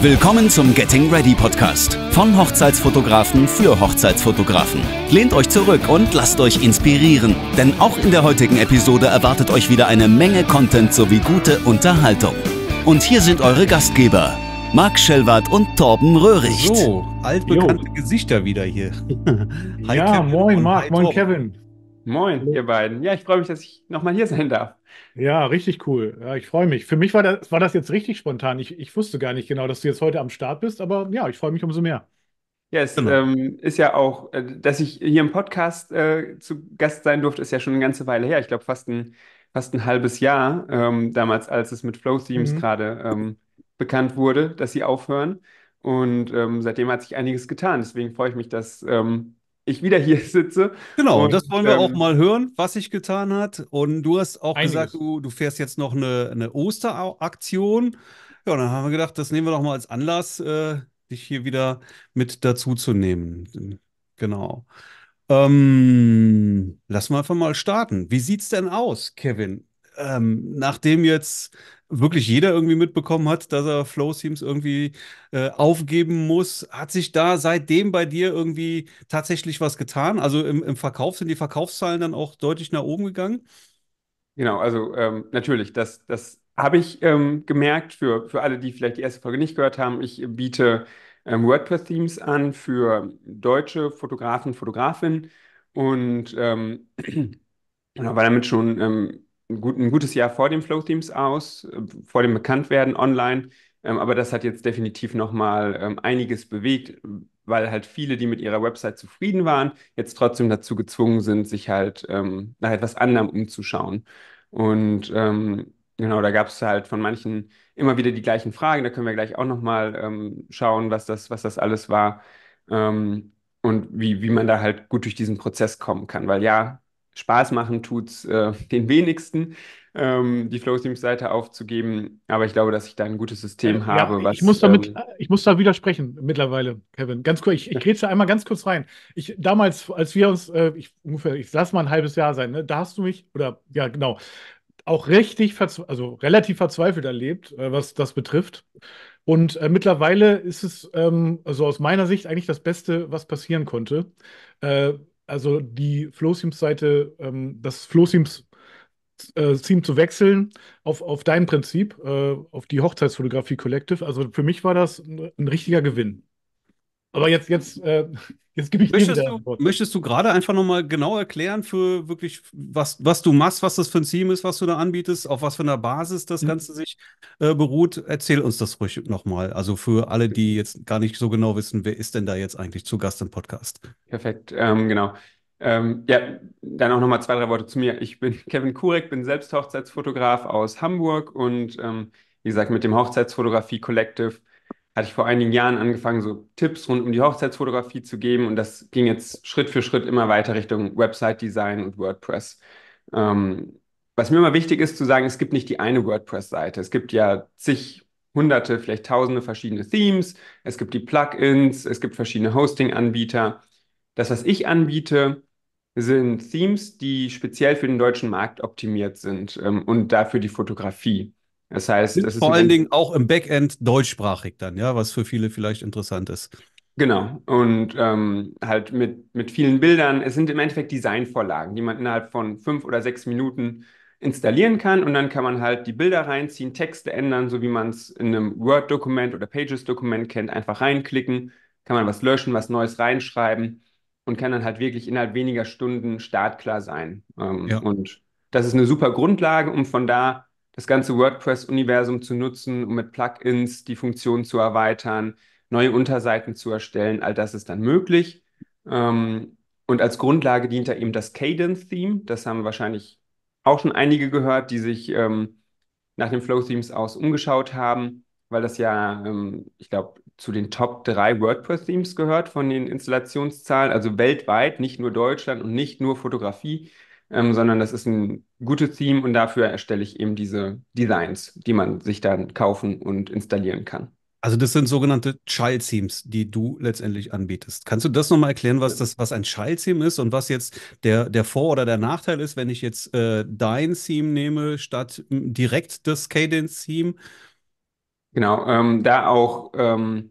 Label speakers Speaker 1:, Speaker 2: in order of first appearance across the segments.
Speaker 1: Willkommen zum Getting Ready Podcast von Hochzeitsfotografen für Hochzeitsfotografen. Lehnt euch zurück und lasst euch inspirieren, denn auch in der heutigen Episode erwartet euch wieder eine Menge Content sowie gute Unterhaltung. Und hier sind eure Gastgeber, Marc Schellwart und Torben Röhricht. So,
Speaker 2: altbekannte jo. Gesichter wieder hier. hi ja, Kevin moin Marc, moin Kevin. Moin, ihr beiden. Ja, ich freue mich, dass ich nochmal hier sein darf. Ja, richtig cool. Ja, ich freue mich. Für mich war das, war das jetzt richtig spontan. Ich, ich wusste gar nicht genau, dass du jetzt heute am Start bist, aber ja, ich freue mich umso mehr.
Speaker 3: Ja, es genau. ähm, ist ja auch, äh, dass ich hier im Podcast äh, zu Gast sein durfte, ist ja schon eine ganze Weile her. Ich glaube, fast ein, fast ein halbes Jahr ähm, damals, als es mit Flow Themes mhm. gerade ähm, bekannt wurde, dass sie aufhören. Und ähm, seitdem hat sich einiges getan. Deswegen freue ich mich, dass, ähm, ich wieder hier sitze. Genau, und, das wollen wir ähm, auch mal
Speaker 4: hören, was sich getan hat. Und du hast auch einiges. gesagt, du, du, fährst jetzt noch eine, eine Osteraktion. Ja, dann haben wir gedacht, das nehmen wir doch mal als Anlass, äh, dich hier wieder mit dazu zu nehmen. Genau. Ähm, lass mal einfach mal starten. Wie sieht es denn aus, Kevin? Ähm, nachdem jetzt wirklich jeder irgendwie mitbekommen hat, dass er Flow Seams irgendwie äh, aufgeben muss. Hat sich da seitdem bei dir irgendwie tatsächlich was getan? Also im, im Verkauf sind die Verkaufszahlen dann auch deutlich nach oben gegangen?
Speaker 3: Genau, also ähm, natürlich, das, das habe ich ähm, gemerkt für, für alle, die vielleicht die erste Folge nicht gehört haben. Ich biete ähm, WordPress-Themes an für deutsche Fotografen, Fotografinnen und ähm, genau, war damit schon ähm, ein, gut, ein gutes Jahr vor dem Flow Themes aus, vor dem Bekanntwerden online. Ähm, aber das hat jetzt definitiv nochmal ähm, einiges bewegt, weil halt viele, die mit ihrer Website zufrieden waren, jetzt trotzdem dazu gezwungen sind, sich halt ähm, nach etwas anderem umzuschauen. Und ähm, genau, da gab es halt von manchen immer wieder die gleichen Fragen. Da können wir gleich auch nochmal ähm, schauen, was das, was das alles war ähm, und wie, wie man da halt gut durch diesen Prozess kommen kann. Weil ja, Spaß machen tut es äh, den wenigsten, ähm, die Flow-Teams-Seite aufzugeben. Aber ich glaube, dass ich da ein gutes System äh, ja, habe. Was, ich, muss damit, ähm, äh,
Speaker 2: ich muss da widersprechen mittlerweile, Kevin. Ganz kurz, ich, ich grätsche einmal ganz kurz rein. Ich, damals, als wir uns, äh, ich, ungefähr, ich lasse mal ein halbes Jahr sein, ne? da hast du mich, oder ja, genau, auch richtig, also relativ verzweifelt erlebt, äh, was das betrifft. Und äh, mittlerweile ist es, ähm, also aus meiner Sicht, eigentlich das Beste, was passieren konnte. Äh, also die Flowseams-Seite, ähm, das flowseams team äh, zu wechseln auf, auf dein Prinzip, äh, auf die Hochzeitsfotografie Collective. Also für mich war das ein richtiger Gewinn.
Speaker 4: Aber jetzt, jetzt, äh, jetzt gebe ich möchtest dir du, Möchtest du gerade einfach nochmal genau erklären für wirklich, was, was du machst, was das für ein Team ist, was du da anbietest, auf was für einer Basis das mhm. Ganze sich äh, beruht? Erzähl uns das ruhig nochmal. Also für alle, die jetzt gar nicht so genau wissen, wer ist denn da jetzt eigentlich zu Gast im Podcast?
Speaker 3: Perfekt, ähm, genau. Ähm, ja, dann auch nochmal zwei, drei Worte zu mir. Ich bin Kevin Kurek, bin selbst Hochzeitsfotograf aus Hamburg und ähm, wie gesagt mit dem Hochzeitsfotografie Collective hatte ich vor einigen Jahren angefangen, so Tipps rund um die Hochzeitsfotografie zu geben. Und das ging jetzt Schritt für Schritt immer weiter Richtung Website-Design und WordPress. Ähm, was mir immer wichtig ist zu sagen, es gibt nicht die eine WordPress-Seite. Es gibt ja zig hunderte, vielleicht tausende verschiedene Themes. Es gibt die Plugins, es gibt verschiedene Hosting-Anbieter. Das, was ich anbiete, sind Themes, die speziell für den deutschen Markt optimiert sind ähm, und dafür die Fotografie. Das heißt, es ist vor allen Dingen auch im Backend deutschsprachig dann, ja, was für viele vielleicht interessant ist. Genau. Und ähm, halt mit, mit vielen Bildern. Es sind im Endeffekt Designvorlagen, die man innerhalb von fünf oder sechs Minuten installieren kann. Und dann kann man halt die Bilder reinziehen, Texte ändern, so wie man es in einem Word-Dokument oder Pages-Dokument kennt. Einfach reinklicken, kann man was löschen, was Neues reinschreiben und kann dann halt wirklich innerhalb weniger Stunden startklar sein. Ähm, ja. Und das ist eine super Grundlage, um von da das ganze WordPress-Universum zu nutzen, um mit Plugins die Funktionen zu erweitern, neue Unterseiten zu erstellen. All das ist dann möglich. Ähm, und als Grundlage dient da eben das Cadence-Theme. Das haben wahrscheinlich auch schon einige gehört, die sich ähm, nach den Flow-Themes aus umgeschaut haben, weil das ja, ähm, ich glaube, zu den Top 3 WordPress-Themes gehört von den Installationszahlen, also weltweit, nicht nur Deutschland und nicht nur Fotografie, ähm, sondern das ist ein gutes Theme und dafür erstelle ich eben diese Designs, die man sich dann kaufen und installieren kann.
Speaker 4: Also das sind sogenannte Child Themes, die du letztendlich anbietest. Kannst du das nochmal erklären, was das, was ein Child Theme ist und was jetzt der, der Vor- oder der Nachteil
Speaker 3: ist, wenn ich jetzt äh, dein Theme nehme statt hm, direkt das Cadence Theme? Genau, ähm, da auch, ähm,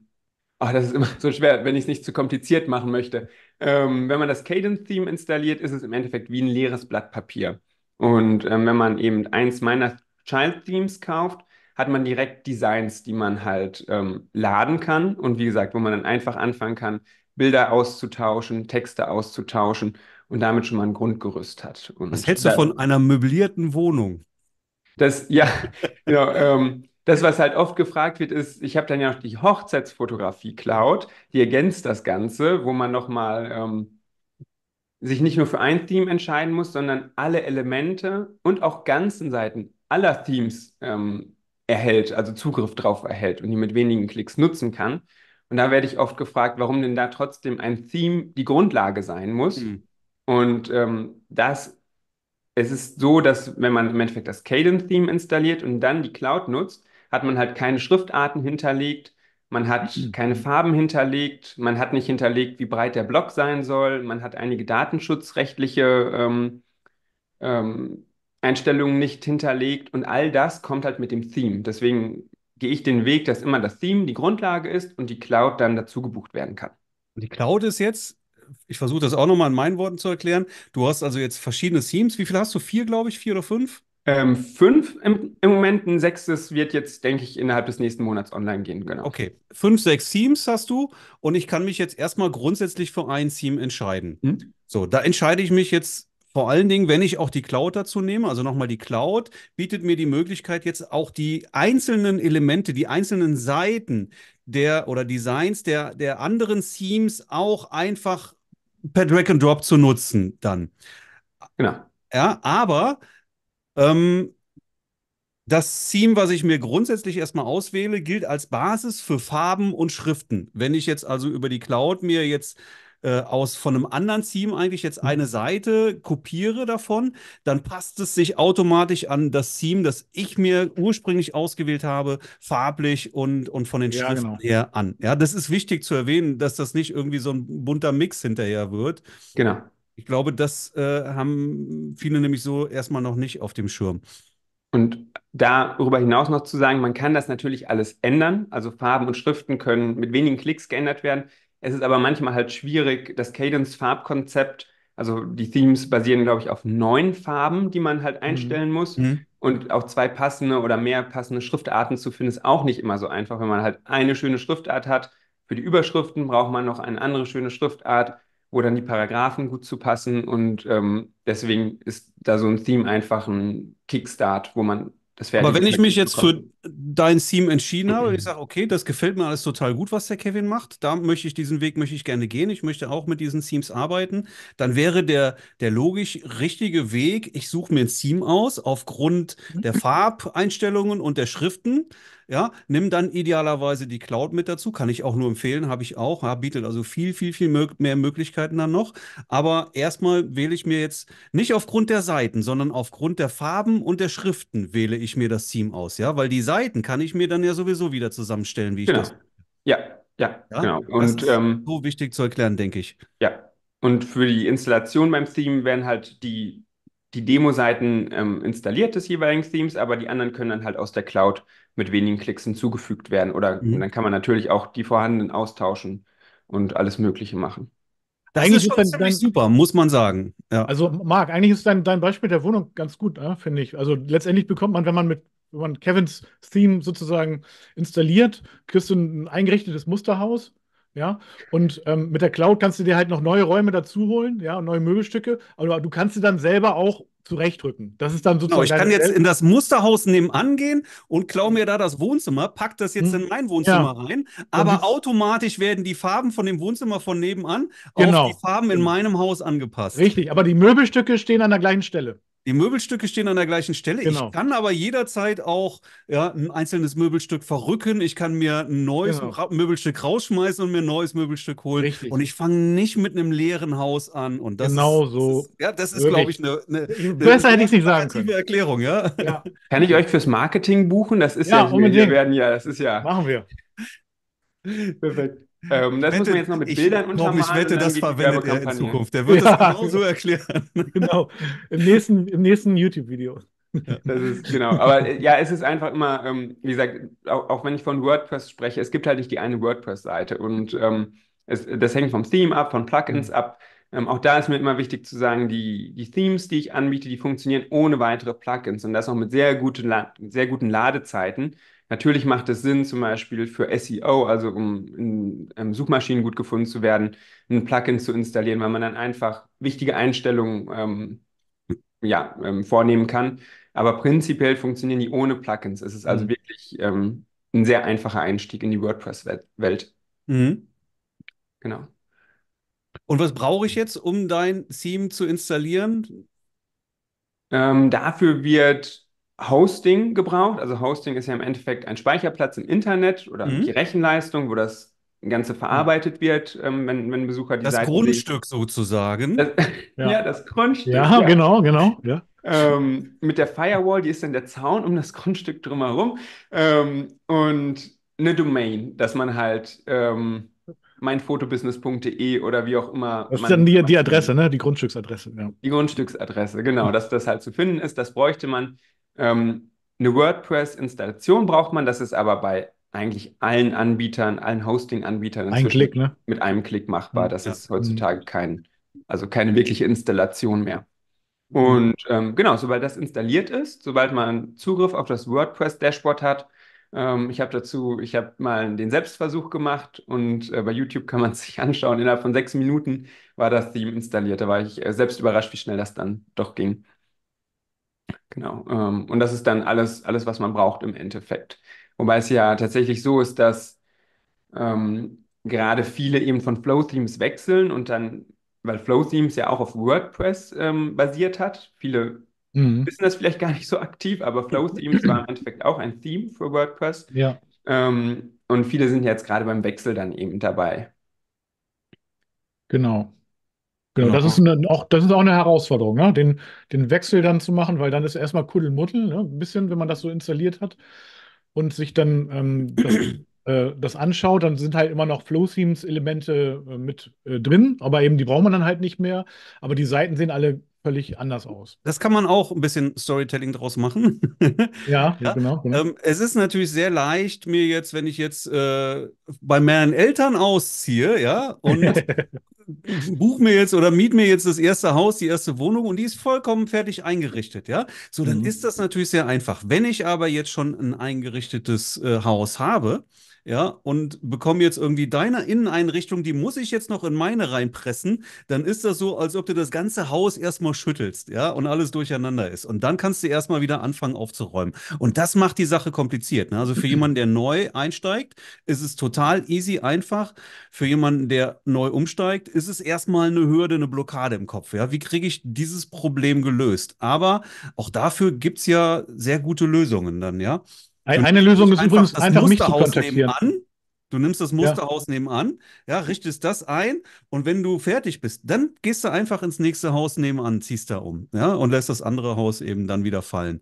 Speaker 3: ach, das ist immer so schwer, wenn ich es nicht zu kompliziert machen möchte ähm, wenn man das Cadence-Theme installiert, ist es im Endeffekt wie ein leeres Blatt Papier. Und ähm, wenn man eben eins meiner Child-Themes kauft, hat man direkt Designs, die man halt ähm, laden kann. Und wie gesagt, wo man dann einfach anfangen kann, Bilder auszutauschen, Texte auszutauschen und damit schon mal ein Grundgerüst hat. Und Was hältst du von
Speaker 4: einer möblierten Wohnung?
Speaker 3: Das, ja, genau. Ähm, das, was halt oft gefragt wird, ist, ich habe dann ja noch die Hochzeitsfotografie Cloud, die ergänzt das Ganze, wo man nochmal ähm, sich nicht nur für ein Theme entscheiden muss, sondern alle Elemente und auch ganzen Seiten aller Themes ähm, erhält, also Zugriff drauf erhält und die mit wenigen Klicks nutzen kann. Und da werde ich oft gefragt, warum denn da trotzdem ein Theme die Grundlage sein muss. Mhm. Und ähm, das, es ist so, dass wenn man im Endeffekt das Cadence-Theme installiert und dann die Cloud nutzt, hat man halt keine Schriftarten hinterlegt, man hat mhm. keine Farben hinterlegt, man hat nicht hinterlegt, wie breit der Block sein soll, man hat einige datenschutzrechtliche ähm, ähm, Einstellungen nicht hinterlegt und all das kommt halt mit dem Theme. Deswegen gehe ich den Weg, dass immer das Theme die Grundlage ist und die Cloud dann dazu gebucht werden kann. Und die Cloud ist jetzt, ich versuche das auch nochmal in meinen Worten zu erklären, du hast also jetzt verschiedene Themes. Wie viele hast du? Vier, glaube ich, vier oder fünf? Ähm, fünf im, im, Moment, ein sechstes wird jetzt, denke ich, innerhalb des nächsten Monats online gehen, genau. Okay, fünf, sechs Teams hast du und ich kann mich
Speaker 4: jetzt erstmal grundsätzlich für ein Team entscheiden. Hm? So, da entscheide ich mich jetzt vor allen Dingen, wenn ich auch die Cloud dazu nehme, also nochmal die Cloud, bietet mir die Möglichkeit, jetzt auch die einzelnen Elemente, die einzelnen Seiten der oder Designs der, der anderen Themes auch einfach per Drag and Drop zu nutzen dann. Genau. Ja, aber ähm, das Theme, was ich mir grundsätzlich erstmal auswähle, gilt als Basis für Farben und Schriften. Wenn ich jetzt also über die Cloud mir jetzt äh, aus von einem anderen Theme eigentlich jetzt eine Seite kopiere davon, dann passt es sich automatisch an das Theme, das ich mir ursprünglich ausgewählt habe, farblich und, und von den ja, Schriften genau. her an. Ja, das ist wichtig zu erwähnen, dass das nicht irgendwie so ein bunter Mix hinterher wird. Genau. Ich glaube, das äh, haben viele nämlich so erstmal noch nicht auf dem Schirm.
Speaker 3: Und darüber hinaus noch zu sagen, man kann das natürlich alles ändern. Also Farben und Schriften können mit wenigen Klicks geändert werden. Es ist aber manchmal halt schwierig, das Cadence-Farbkonzept, also die Themes basieren, glaube ich, auf neun Farben, die man halt mhm. einstellen mhm. muss. Mhm. Und auch zwei passende oder mehr passende Schriftarten zu finden, ist auch nicht immer so einfach. Wenn man halt eine schöne Schriftart hat, für die Überschriften braucht man noch eine andere schöne Schriftart wo dann die Paragraphen gut zu passen. Und ähm, deswegen ist da so ein Theme einfach ein Kickstart, wo man das fertig Aber wenn ich mich jetzt bekommt. für
Speaker 4: dein Team entschieden habe und ich sage, okay, das gefällt mir alles total gut, was der Kevin macht. Da möchte ich diesen Weg möchte ich gerne gehen. Ich möchte auch mit diesen Teams arbeiten. Dann wäre der, der logisch richtige Weg, ich suche mir ein Team aus aufgrund mhm. der Farbeinstellungen und der Schriften. Ja, nimm dann idealerweise die Cloud mit dazu. Kann ich auch nur empfehlen, habe ich auch. Ja, bietet also viel, viel, viel mö mehr Möglichkeiten dann noch. Aber erstmal wähle ich mir jetzt nicht aufgrund der Seiten, sondern aufgrund der Farben und der Schriften wähle ich mir das Team aus. Ja, weil die Seiten Seiten kann ich mir dann ja sowieso wieder zusammenstellen, wie ich genau. das.
Speaker 3: Ja, ja, ja, genau. Und, ähm, so wichtig zu erklären, denke ich. Ja. Und für die Installation beim Theme werden halt die, die Demo-Seiten ähm, installiert des jeweiligen Themes, aber die anderen können dann halt aus der Cloud mit wenigen Klicks hinzugefügt werden. Oder mhm. dann kann man natürlich auch die vorhandenen austauschen und alles Mögliche machen. Das
Speaker 2: eigentlich ist, ist dein,
Speaker 3: super, muss man sagen. Ja.
Speaker 2: Also, Marc, eigentlich ist dein, dein Beispiel der Wohnung ganz gut, äh, finde ich. Also, letztendlich bekommt man, wenn man mit wenn man Kevins Theme sozusagen installiert, kriegst du ein eingerichtetes Musterhaus. Ja, und ähm, mit der Cloud kannst du dir halt noch neue Räume dazu holen, ja, und neue Möbelstücke. Aber du kannst sie dann selber auch zurechtrücken. Das ist dann genau, sozusagen. Genau, ich kann jetzt in das
Speaker 4: Musterhaus nebenan gehen und klaue mir da das Wohnzimmer, pack das jetzt hm. in mein Wohnzimmer ja. rein, aber automatisch werden die Farben von dem Wohnzimmer von nebenan genau. auf die Farben in genau. meinem Haus angepasst. Richtig, aber die
Speaker 2: Möbelstücke stehen an der gleichen
Speaker 4: Stelle. Die Möbelstücke stehen an der gleichen Stelle. Genau. Ich kann aber jederzeit auch ja, ein einzelnes Möbelstück verrücken. Ich kann mir ein neues genau. Möbelstück rausschmeißen und mir ein neues Möbelstück holen. Richtig. Und ich fange nicht mit einem leeren Haus an. Und das genau ist, so. ist, ja, das ist, glaube ich, eine, eine,
Speaker 3: eine besser hätte nicht sagen Erklärung, ja? ja? Kann ich euch fürs Marketing buchen? Das ist ja, ja unbedingt. wir werden ja, das ist ja. Machen wir.
Speaker 2: Perfekt. Ähm, das wette, muss man jetzt noch mit Bildern ich, untermalen. Ich wette, das verwendet er in Zukunft. Der wird ja. das genau so erklären. Genau, im nächsten, im nächsten YouTube-Video. Das ist, genau. Aber
Speaker 3: äh, ja, es ist einfach immer, ähm, wie gesagt, auch, auch, wenn ich von WordPress spreche, es gibt halt nicht die eine WordPress-Seite. Und ähm, es, das hängt vom Theme ab, von Plugins mhm. ab. Ähm, auch da ist mir immer wichtig zu sagen, die, die Themes, die ich anbiete, die funktionieren ohne weitere Plugins und das auch mit sehr, gute, sehr guten Ladezeiten. Natürlich macht es Sinn, zum Beispiel für SEO, also um in, in ähm, Suchmaschinen gut gefunden zu werden, ein Plugin zu installieren, weil man dann einfach wichtige Einstellungen ähm, ja, ähm, vornehmen kann. Aber prinzipiell funktionieren die ohne Plugins. Es ist also mhm. wirklich ähm, ein sehr einfacher Einstieg in die WordPress-Welt. Mhm. Genau. Und was brauche ich jetzt, um dein Theme zu installieren? Ähm, dafür wird Hosting gebraucht. Also Hosting ist ja im Endeffekt ein Speicherplatz im Internet oder mhm. die Rechenleistung, wo das Ganze verarbeitet wird, ähm, wenn, wenn Besucher die das Seite Grundstück
Speaker 2: lesen. sozusagen.
Speaker 3: Das, ja. ja. das Grundstück. Ja, ja.
Speaker 2: genau, genau. Ja.
Speaker 3: Ähm, mit der Firewall, die ist dann der Zaun um das Grundstück drumherum. Ähm, und eine Domain, dass man halt ähm, meinfotobusiness.de oder wie auch immer. Das ist dann die, die Adresse,
Speaker 2: ne? Die Grundstücksadresse, ja.
Speaker 3: Die Grundstücksadresse, genau, mhm. dass das halt zu finden ist, das bräuchte man. Ähm, eine WordPress-Installation braucht man, das ist aber bei eigentlich allen Anbietern, allen Hosting-Anbietern Ein Klick, ne? mit einem Klick machbar. Mhm, das ja. ist heutzutage mhm. kein, also keine wirkliche Installation mehr. Und ähm, genau, sobald das installiert ist, sobald man Zugriff auf das WordPress-Dashboard hat, ähm, ich habe dazu, ich habe mal den Selbstversuch gemacht und äh, bei YouTube kann man es sich anschauen. Innerhalb von sechs Minuten war das Theme installiert. Da war ich äh, selbst überrascht, wie schnell das dann doch ging. Genau. Ähm, und das ist dann alles, alles, was man braucht im Endeffekt. Wobei es ja tatsächlich so ist, dass ähm, gerade viele eben von Flow-Themes wechseln und dann, weil Flow-Themes ja auch auf WordPress ähm, basiert hat, viele mhm. wissen das vielleicht gar nicht so aktiv, aber Flow-Themes war im Endeffekt auch ein Theme für WordPress. Ja. Ähm, und viele sind jetzt gerade beim Wechsel dann eben dabei. Genau. Genau, Das, ist
Speaker 2: eine, auch, das ist auch eine Herausforderung, ne? den, den Wechsel dann zu machen, weil dann ist erstmal Kuddelmuddel, ne? ein bisschen, wenn man das so installiert hat und sich dann ähm, das, äh, das, anschaut, dann sind halt immer noch Flow-Themes-Elemente äh, mit äh, drin, aber eben die braucht man dann halt nicht mehr. Aber die Seiten sehen alle völlig anders aus.
Speaker 4: Das kann man auch ein bisschen Storytelling draus machen. ja, ja, genau. genau. Ähm, es ist natürlich sehr leicht, mir jetzt, wenn ich jetzt äh, bei meinen Eltern ausziehe, ja, und buche mir jetzt oder miet mir jetzt das erste Haus, die erste Wohnung und die ist vollkommen fertig eingerichtet, ja? So, dann mhm. ist das natürlich sehr einfach. Wenn ich aber jetzt schon ein eingerichtetes äh, Haus habe, ja, und bekomme jetzt irgendwie deine Inneneinrichtung, die muss ich jetzt noch in meine reinpressen, dann ist das so, als ob du das ganze Haus erstmal schüttelst, ja, und alles durcheinander ist. Und dann kannst du erstmal wieder anfangen aufzuräumen. Und das macht die Sache kompliziert. Ne? Also für jemanden, der neu einsteigt, ist es total easy, einfach. Für jemanden, der neu umsteigt, ist es erstmal eine Hürde, eine Blockade im Kopf. Ja? Wie kriege ich dieses Problem gelöst? Aber auch dafür gibt es ja sehr gute Lösungen dann, ja eine Lösung ist übrigens einfach, einfach mich zu kontaktieren. Nebenan. Du nimmst das Musterhaus ja. nebenan, ja, richtest das ein und wenn du fertig bist, dann gehst du einfach ins nächste Haus nebenan, ziehst da um, ja, und lässt
Speaker 2: das andere Haus eben dann wieder fallen.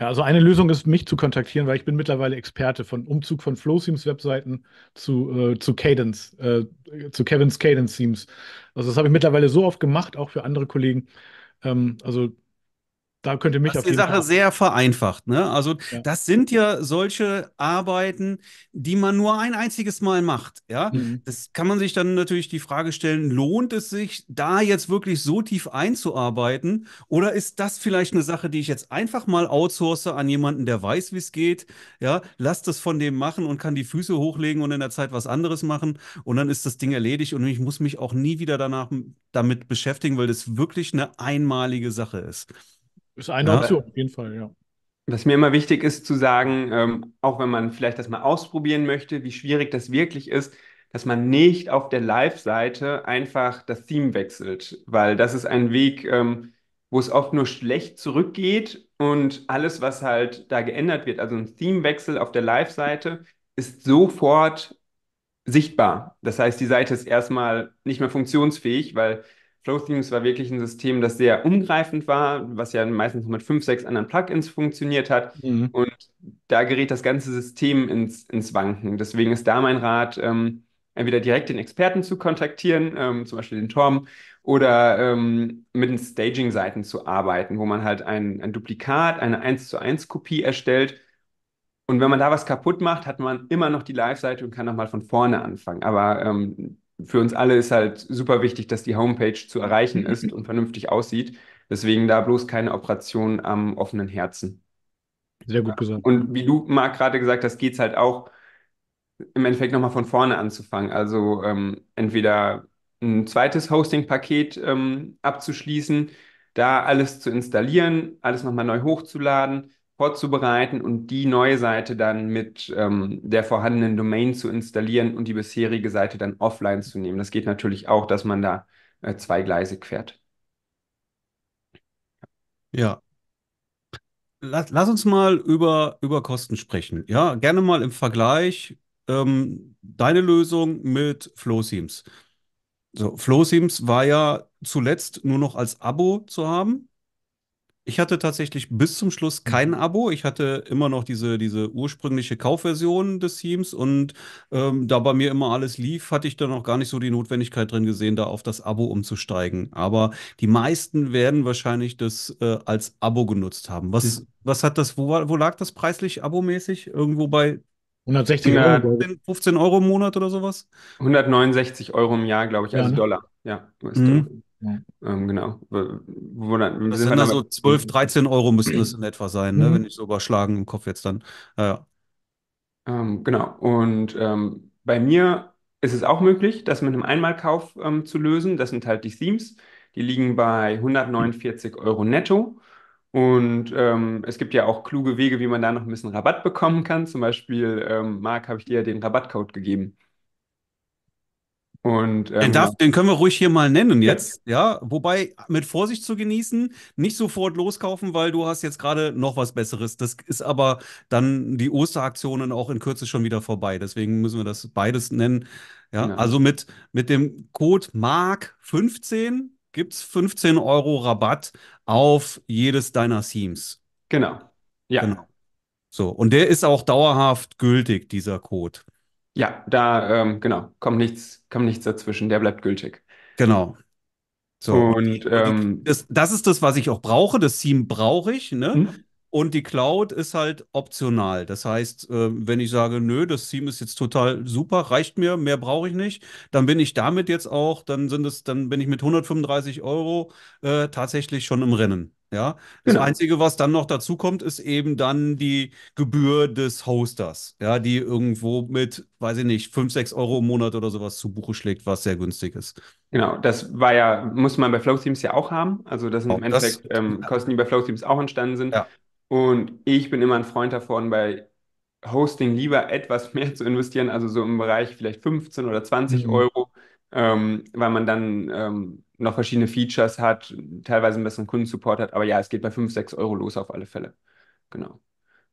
Speaker 2: Ja, also eine Lösung ist, mich zu kontaktieren, weil ich bin mittlerweile Experte von Umzug von Flow-Themes-Webseiten zu, äh, zu Cadence, äh, zu Kevins Cadence-Themes. Also das habe ich mittlerweile so oft gemacht, auch für andere Kollegen. Ähm, also da könnte mich das auf jeden die Sache Fall.
Speaker 4: sehr vereinfacht. Ne? Also ja. das sind ja solche Arbeiten, die man nur ein einziges Mal macht. Ja, mhm. das kann man sich dann natürlich die Frage stellen: Lohnt es sich, da jetzt wirklich so tief einzuarbeiten? Oder ist das vielleicht eine Sache, die ich jetzt einfach mal outsource an jemanden, der weiß, wie es geht? Ja, lass das von dem machen und kann die Füße hochlegen und in der Zeit was anderes machen und dann ist das Ding erledigt und ich muss mich auch nie wieder danach damit beschäftigen, weil das wirklich eine einmalige Sache
Speaker 3: ist.
Speaker 2: Ist eine ja. Option, auf jeden Fall, ja. Was
Speaker 4: mir immer
Speaker 3: wichtig ist zu sagen, ähm, auch wenn man vielleicht das mal ausprobieren möchte, wie schwierig das wirklich ist, dass man nicht auf der Live-Seite einfach das Theme wechselt, weil das ist ein Weg, ähm, wo es oft nur schlecht zurückgeht und alles, was halt da geändert wird, also ein Themewechsel auf der Live-Seite, ist sofort sichtbar. Das heißt, die Seite ist erstmal nicht mehr funktionsfähig, weil Flow Themes war wirklich ein System, das sehr umgreifend war, was ja meistens mit fünf, sechs anderen Plugins funktioniert hat. Mhm. Und da gerät das ganze System ins, ins Wanken. Deswegen ist da mein Rat, ähm, entweder direkt den Experten zu kontaktieren, ähm, zum Beispiel den Tom, oder ähm, mit den Staging-Seiten zu arbeiten, wo man halt ein, ein Duplikat, eine 1 zu 1 Kopie erstellt. Und wenn man da was kaputt macht, hat man immer noch die Live-Seite und kann nochmal von vorne anfangen. Aber ähm, für uns alle ist halt super wichtig, dass die Homepage zu erreichen mhm. ist und vernünftig aussieht. Deswegen da bloß keine Operation am offenen Herzen.
Speaker 2: Sehr gut gesagt. Und
Speaker 3: wie du, Marc, gerade gesagt hast, geht es halt auch im Endeffekt nochmal von vorne anzufangen. Also ähm, entweder ein zweites Hosting-Paket ähm, abzuschließen, da alles zu installieren, alles nochmal neu hochzuladen, vorzubereiten und die neue Seite dann mit ähm, der vorhandenen Domain zu installieren und die bisherige Seite dann offline zu nehmen. Das geht natürlich auch, dass man da äh, zwei Gleise quert.
Speaker 4: Ja. Lass, lass, uns mal über, über Kosten sprechen. Ja, gerne mal im Vergleich ähm, deine Lösung mit FlowSeams. So, FlowSeams war ja zuletzt nur noch als Abo zu haben. Ich hatte tatsächlich bis zum Schluss kein mhm. Abo. Ich hatte immer noch diese, diese ursprüngliche Kaufversion des Teams und ähm, da bei mir immer alles lief, hatte ich dann auch gar nicht so die Notwendigkeit drin gesehen, da auf das Abo umzusteigen. Aber die meisten werden wahrscheinlich das äh, als Abo genutzt haben. Was, was hat das, wo, wo lag das preislich abomäßig? Irgendwo
Speaker 3: bei 160 Euro. 15 Euro im Monat oder sowas? 169 Euro im Jahr, glaube ich, also ja, ne? Dollar. Ja, US mhm. Ähm, genau. Wo, dann, das
Speaker 4: sind halt da so 12, 13 Euro müssten es in etwa sein, ne? Mhm. wenn ich so überschlagen im Kopf jetzt dann. Ja.
Speaker 3: Ähm, genau. Und ähm, bei mir ist es auch möglich, das mit einem Einmalkauf ähm, zu lösen. Das sind halt die Themes. Die liegen bei 149 Euro netto. Und ähm, es gibt ja auch kluge Wege, wie man da noch ein bisschen Rabatt bekommen kann. Zum Beispiel, ähm, Marc, habe ich dir ja den Rabattcode gegeben.
Speaker 4: Und, ähm, den, darf, den, können wir ruhig hier mal nennen jetzt,
Speaker 3: ja. ja. Wobei mit Vorsicht zu genießen,
Speaker 4: nicht sofort loskaufen, weil du hast jetzt gerade noch was Besseres. Das ist aber dann die Osteraktionen auch in Kürze schon wieder vorbei. Deswegen müssen wir das beides nennen. Ja, ja. Genau. also mit, mit dem Code MARK15 gibt es 15 Euro Rabatt auf jedes deiner Themes. Genau. Ja. Genau. So, und der ist auch dauerhaft gültig, dieser Code.
Speaker 3: Ja, da, ähm, genau, kommt nichts, kommt nichts dazwischen, der bleibt gültig. Genau. So. Und ähm, das, das ist das, was ich auch
Speaker 4: brauche. Das Theme brauche ich, ne? Mhm. Und die Cloud ist halt optional. Das heißt, ähm, wenn ich sage, nö, das Team ist jetzt total super, reicht mir, mehr brauche ich nicht, dann bin ich damit jetzt auch, dann sind es, dann bin ich mit 135 Euro äh, tatsächlich schon im Rennen. Ja, das genau. Einzige, was dann noch dazu kommt, ist eben dann die Gebühr des Hosters, ja, die irgendwo mit, weiß ich nicht, 5, 6 Euro im Monat oder sowas zu Buche schlägt, was sehr
Speaker 3: günstig ist. Genau, das war ja, muss man bei Flow Teams ja auch haben. Also das sind auch im Endeffekt das, ähm, Kosten, die bei Flow Teams auch entstanden sind. Ja. Und ich bin immer ein Freund davon, bei Hosting lieber etwas mehr zu investieren, also so im Bereich vielleicht 15 oder 20 mhm. Euro, ähm, weil man dann ähm, noch verschiedene Features hat, teilweise einen besseren Kundensupport hat. Aber ja, es geht bei 5, 6 Euro los auf alle Fälle. Genau.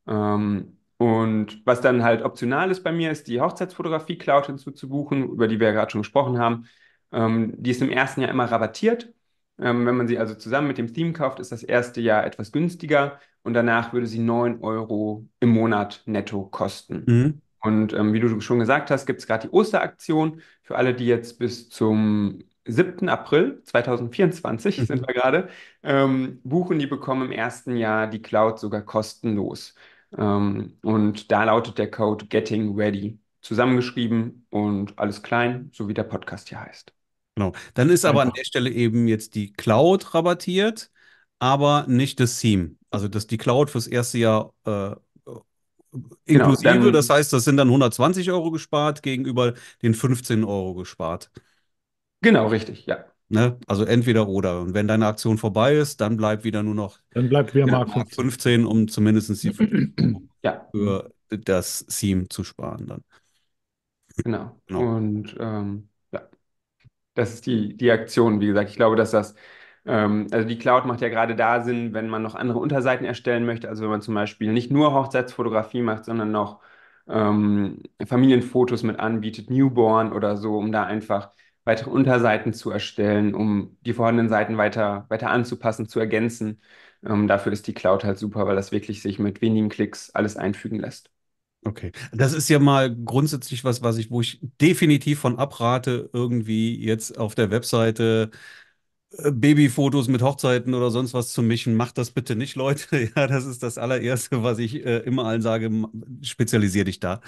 Speaker 3: Ähm, und was dann halt optional ist bei mir, ist die Hochzeitsfotografie-Cloud hinzuzubuchen, über die wir ja gerade schon gesprochen haben. Ähm, die ist im ersten Jahr immer rabattiert. Ähm, wenn man sie also zusammen mit dem Theme kauft, ist das erste Jahr etwas günstiger und danach würde sie 9 Euro im Monat netto kosten. Mhm. Und ähm, wie du schon gesagt hast, gibt es gerade die Osteraktion für alle, die jetzt bis zum 7. April 2024 sind mhm. wir gerade, ähm, buchen, die bekommen im ersten Jahr die Cloud sogar kostenlos. Ähm, und da lautet der Code Getting Ready zusammengeschrieben und alles klein, so wie der Podcast hier heißt. Genau. Dann ist aber an der Stelle eben jetzt die Cloud rabattiert,
Speaker 4: aber nicht das Theme. Also dass die Cloud fürs erste Jahr äh, äh genau, inklusive, genau, das heißt, das sind dann 120 Euro gespart gegenüber den 15 Euro gespart. Genau, richtig, ja. Ne? Also entweder oder. Und wenn deine Aktion vorbei ist, dann bleibt wieder nur noch
Speaker 3: dann bleibt wieder Mark 15.
Speaker 4: 15, um zumindest die ja. für das Seam zu sparen dann.
Speaker 3: Genau. genau. Und ähm, ja, das ist die, die Aktion, wie gesagt. Ich glaube, dass das, ähm, also die Cloud macht ja gerade da Sinn, wenn man noch andere Unterseiten erstellen möchte. Also wenn man zum Beispiel nicht nur Hochzeitsfotografie macht, sondern noch ähm, Familienfotos mit anbietet, Newborn oder so, um da einfach weitere Unterseiten zu erstellen, um die vorhandenen Seiten weiter, weiter anzupassen, zu ergänzen. Ähm, dafür ist die Cloud halt super, weil das wirklich sich mit wenigen Klicks alles einfügen lässt. Okay,
Speaker 4: das ist ja mal grundsätzlich was, was ich, wo ich definitiv von abrate, irgendwie jetzt auf der Webseite äh, Babyfotos mit Hochzeiten oder sonst was zu mischen. Macht das bitte nicht, Leute. Ja, das ist das allererste, was ich äh, immer allen sage. Spezialisier dich da.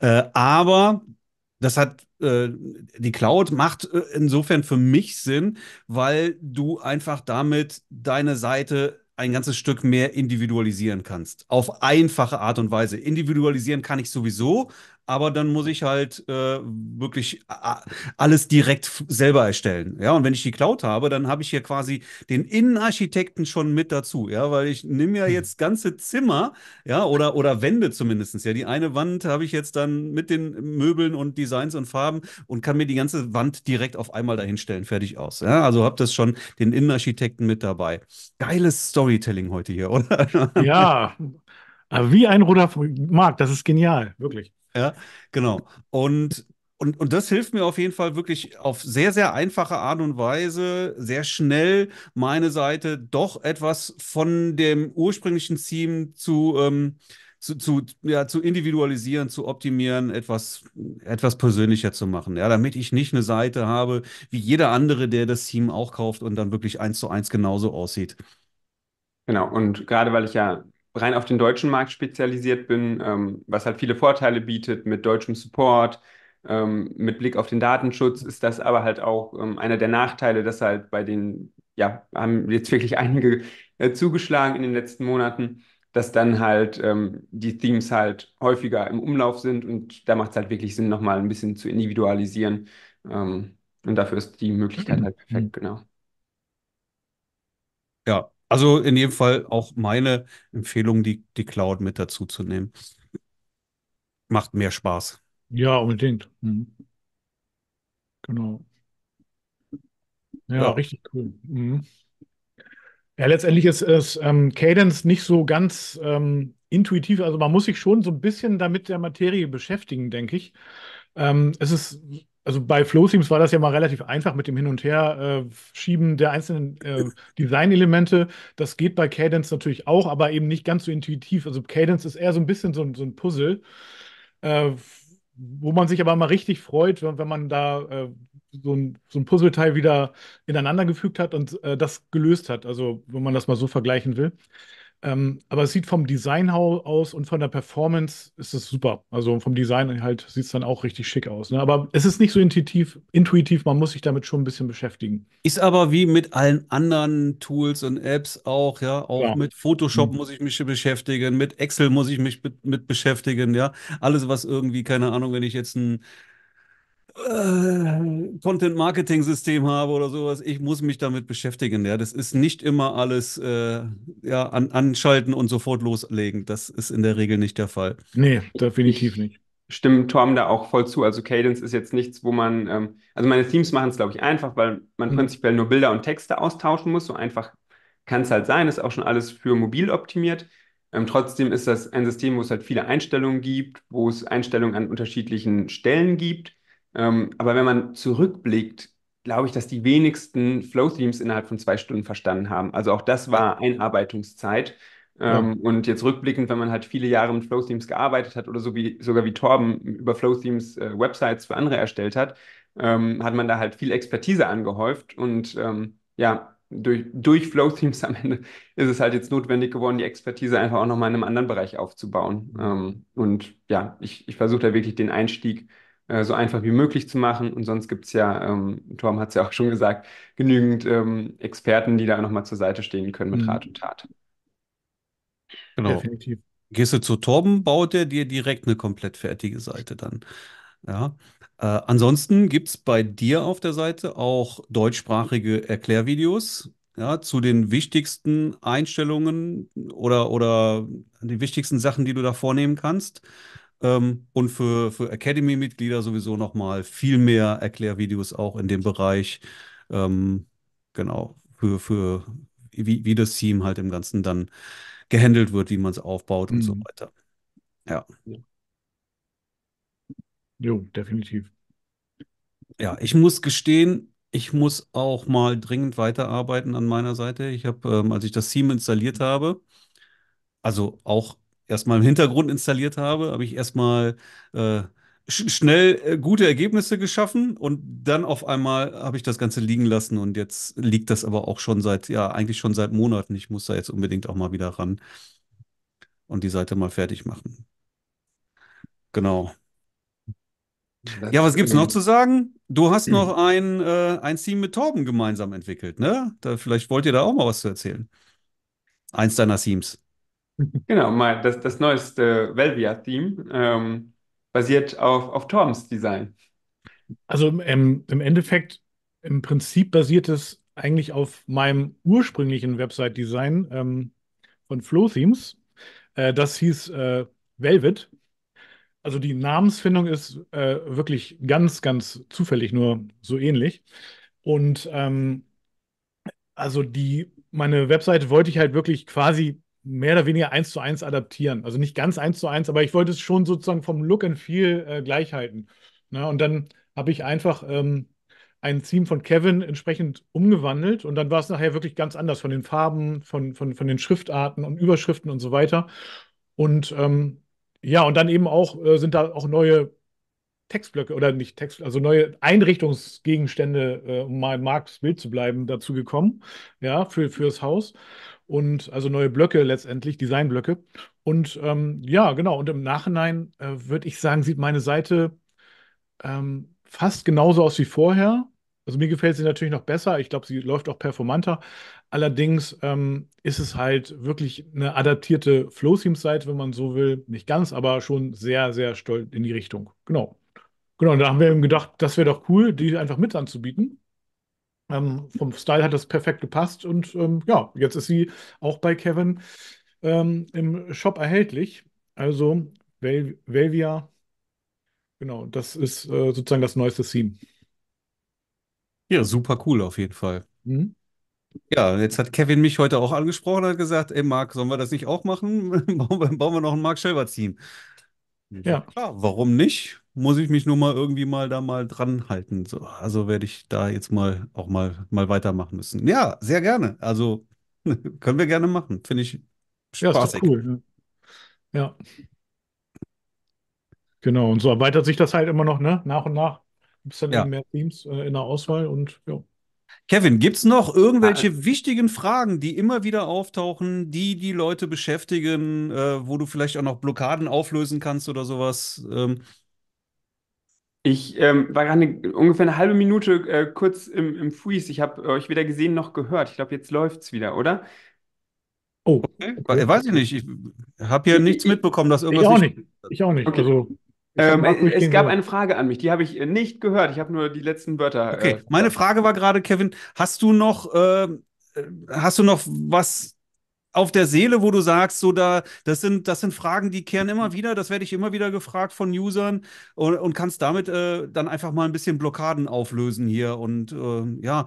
Speaker 4: Äh, aber das hat äh, die Cloud macht äh, insofern für mich Sinn, weil du einfach damit deine Seite ein ganzes Stück mehr individualisieren kannst. Auf einfache Art und Weise. Individualisieren kann ich sowieso, aber dann muss ich halt äh, wirklich alles direkt selber erstellen. Ja, und wenn ich die Cloud habe, dann habe ich hier quasi den Innenarchitekten schon mit dazu, ja, weil ich nehme ja hm. jetzt ganze Zimmer, ja, oder, oder Wände zumindest. Ja, die eine Wand habe ich jetzt dann mit den Möbeln und Designs und Farben und kann mir die ganze Wand direkt auf einmal dahinstellen, fertig aus. Ja, also habe das schon den Innenarchitekten mit dabei. Geiles Storytelling heute hier, oder? Ja, wie ein Ruder Marc, das ist genial, wirklich. Ja, genau. Und, und, und das hilft mir auf jeden Fall wirklich auf sehr, sehr einfache Art und Weise, sehr schnell meine Seite doch etwas von dem ursprünglichen Team zu, ähm, zu, zu, ja, zu individualisieren, zu optimieren, etwas, etwas persönlicher zu machen. Ja, damit ich nicht eine Seite habe, wie jeder andere, der das Team auch kauft und dann wirklich eins zu eins genauso aussieht.
Speaker 3: Genau, und gerade weil ich ja rein auf den deutschen Markt spezialisiert bin, ähm, was halt viele Vorteile bietet mit deutschem Support. Ähm, mit Blick auf den Datenschutz ist das aber halt auch ähm, einer der Nachteile, dass halt bei den, ja, haben jetzt wirklich einige äh, zugeschlagen in den letzten Monaten, dass dann halt ähm, die Themes halt häufiger im Umlauf sind und da macht es halt wirklich Sinn, nochmal ein bisschen zu individualisieren. Ähm, und dafür ist die Möglichkeit halt perfekt, genau.
Speaker 4: Also in jedem Fall auch meine Empfehlung, die, die Cloud mit dazu zu nehmen. Macht mehr Spaß.
Speaker 2: Ja, unbedingt. Mhm. Genau. Ja, ja, richtig cool. Mhm. Ja, letztendlich ist, ist ähm, Cadence nicht so ganz ähm, intuitiv. Also man muss sich schon so ein bisschen damit der Materie beschäftigen, denke ich. Ähm, es ist also bei Flow Themes war das ja mal relativ einfach mit dem Hin- und Her äh, Schieben der einzelnen äh, Designelemente. Das geht bei Cadence natürlich auch, aber eben nicht ganz so intuitiv. Also Cadence ist eher so ein bisschen so, so ein Puzzle, äh, wo man sich aber mal richtig freut, wenn man da äh, so ein, so ein Puzzleteil wieder ineinander gefügt hat und äh, das gelöst hat. Also wenn man das mal so vergleichen will. Ähm, aber es sieht vom Design aus und von der Performance ist es super. Also vom Design halt sieht es dann auch richtig schick aus. Ne? Aber es ist nicht so intuitiv, intuitiv, man muss sich damit schon ein bisschen beschäftigen. Ist aber wie mit allen anderen Tools und Apps auch,
Speaker 4: ja. Auch ja. mit Photoshop mhm. muss ich mich beschäftigen, mit Excel muss ich mich mit, mit beschäftigen, ja. Alles, was irgendwie, keine Ahnung, wenn ich jetzt ein äh, Content-Marketing-System habe oder sowas. Ich muss mich damit beschäftigen. Ja, das ist nicht immer alles äh,
Speaker 3: ja, an, anschalten und sofort loslegen. Das ist in der Regel nicht der Fall.
Speaker 4: Nee,
Speaker 2: definitiv nicht.
Speaker 3: Stimmt Tom da auch voll zu. Also Cadence ist jetzt nichts, wo man, ähm, also meine Themes machen es, glaube ich, einfach, weil man mhm. prinzipiell nur Bilder und Texte austauschen muss. So einfach kann es halt sein, ist auch schon alles für mobil optimiert. Ähm, trotzdem ist das ein System, wo es halt viele Einstellungen gibt, wo es Einstellungen an unterschiedlichen Stellen gibt ähm, aber wenn man zurückblickt, glaube ich, dass die wenigsten Flow-Themes innerhalb von zwei Stunden verstanden haben. Also auch das war Einarbeitungszeit. Ähm, ja. Und jetzt rückblickend, wenn man halt viele Jahre mit Flow-Themes gearbeitet hat oder so wie, sogar wie Torben über Flow-Themes äh, Websites für andere erstellt hat, ähm, hat man da halt viel Expertise angehäuft. Und ähm, ja, durch, durch Flow-Themes am Ende ist es halt jetzt notwendig geworden, die Expertise einfach auch nochmal in einem anderen Bereich aufzubauen. Ähm, und ja, ich, ich versuche da wirklich den Einstieg äh, so einfach wie möglich zu machen. Und sonst gibt es ja, ähm, Tom hat es ja auch schon gesagt, genügend ähm, Experten, die da nochmal zur Seite stehen können mit mhm. Rat und Tat.
Speaker 4: Genau. Definitiv. Gehst du zu Torben, baut er dir direkt eine komplett fertige Seite dann. Ja. Äh, ansonsten gibt es bei dir auf der Seite auch deutschsprachige Erklärvideos ja, zu den wichtigsten Einstellungen oder, oder die wichtigsten Sachen, die du da vornehmen kannst. Ähm, und für, für Academy-Mitglieder sowieso nochmal viel mehr Erklärvideos auch in dem Bereich. Ähm, genau, für, für wie, wie das Team halt im Ganzen dann gehandelt wird, wie man es aufbaut mhm. und so mhm. weiter. Ja.
Speaker 2: Jo, definitiv.
Speaker 4: Ja, ich muss gestehen, ich muss auch mal dringend weiterarbeiten an meiner Seite. Ich habe, ähm, als ich das Team installiert mhm. habe, also auch erstmal im Hintergrund installiert habe, habe ich erstmal äh, sch schnell äh, gute Ergebnisse geschaffen und dann auf einmal habe ich das Ganze liegen lassen und jetzt liegt das aber auch schon seit, ja, eigentlich schon seit Monaten. Ich muss da jetzt unbedingt auch mal wieder ran und die Seite mal fertig machen. Genau. ja, was gibt es noch zu sagen? Du hast noch ein, äh, ein Team mit Torben gemeinsam entwickelt, ne? Da, vielleicht wollt ihr da auch mal was zu erzählen.
Speaker 2: Eins deiner Teams.
Speaker 3: Genau, mal das, das neueste Velvia-Theme ähm, basiert auf, auf Toms Design.
Speaker 2: Also ähm, im Endeffekt, im Prinzip basiert es eigentlich auf meinem ursprünglichen Website-Design ähm, von Flow Themes. Äh, das hieß äh, Velvet. Also die Namensfindung ist äh, wirklich ganz, ganz zufällig nur so ähnlich. Und ähm, also die, meine Website wollte ich halt wirklich quasi mehr oder weniger eins zu eins adaptieren. Also nicht ganz eins zu eins, aber ich wollte es schon sozusagen vom Look and Feel äh, gleich halten. Na, ne? und dann habe ich einfach ähm, ein Team von Kevin entsprechend umgewandelt und dann war es nachher wirklich ganz anders von den Farben, von, von, von den Schriftarten und Überschriften und so weiter. Und ähm, ja, und dann eben auch äh, sind da auch neue Textblöcke oder nicht Text, also neue Einrichtungsgegenstände, äh, um mal Marks Bild zu bleiben, dazu gekommen, ja, für, für das Haus und also neue Blöcke letztendlich, Designblöcke. Und ähm, ja, genau. Und im Nachhinein äh, würde ich sagen, sieht meine Seite ähm, fast genauso aus wie vorher. Also mir gefällt sie natürlich noch besser. Ich glaube, sie läuft auch performanter. Allerdings ähm, ist es halt wirklich eine adaptierte Flow-Themes-Seite, wenn man so will. Nicht ganz, aber schon sehr, sehr stolz in die Richtung. Genau. Genau, und da haben wir eben gedacht, das wäre doch cool, die einfach mit anzubieten. Ähm, vom Style hat das perfekt gepasst und ähm, ja, jetzt ist sie auch bei Kevin ähm, im Shop erhältlich. Also Vel Velvia, genau, das ist äh, sozusagen das neueste Theme.
Speaker 4: Ja, super cool auf jeden Fall. Mhm. Ja, jetzt hat Kevin mich heute auch angesprochen und hat gesagt, ey Marc, sollen wir das nicht auch machen? bauen, wir, bauen wir noch ein Mark Schellber team Ja. Klar, warum nicht? muss ich mich nur mal irgendwie mal da mal dran halten. So, also werde ich da jetzt mal auch mal, mal weitermachen müssen. Ja, sehr gerne. Also können wir gerne machen. Finde ich spaßig. Ja, ist cool,
Speaker 2: ne? ja. Genau, und so erweitert sich das halt immer noch, ne? Nach und nach gibt es dann ja. eben mehr Teams äh, in der Auswahl und ja.
Speaker 4: Kevin, gibt es noch
Speaker 2: irgendwelche ja. wichtigen Fragen, die immer wieder auftauchen,
Speaker 4: die die Leute beschäftigen, äh, wo du vielleicht auch noch Blockaden auflösen kannst oder sowas?
Speaker 3: Ähm, ich ähm, war gerade ungefähr eine halbe Minute äh, kurz im, im Freeze. Ich habe euch weder gesehen noch gehört. Ich glaube, jetzt läuft es wieder, oder?
Speaker 2: Oh. Okay. We- Weiß ich nicht.
Speaker 3: Ich habe hier nichts mitbekommen,
Speaker 4: dass
Speaker 2: irgendwas. Ich auch nicht. Ich auch nicht. Okay. Also,
Speaker 4: ähm, es gab eine
Speaker 3: Frage an mich, die habe ich äh, nicht gehört. Ich habe nur die letzten Wörter. Okay, äh, meine
Speaker 4: Frage war gerade, Kevin, hast du noch, äh, äh, hast du noch was auf der Seele, wo du sagst, so da, das sind, das sind Fragen, die kehren immer wieder, das werde ich immer wieder gefragt von Usern und, und kannst damit äh, dann einfach mal ein bisschen Blockaden auflösen hier und äh, ja,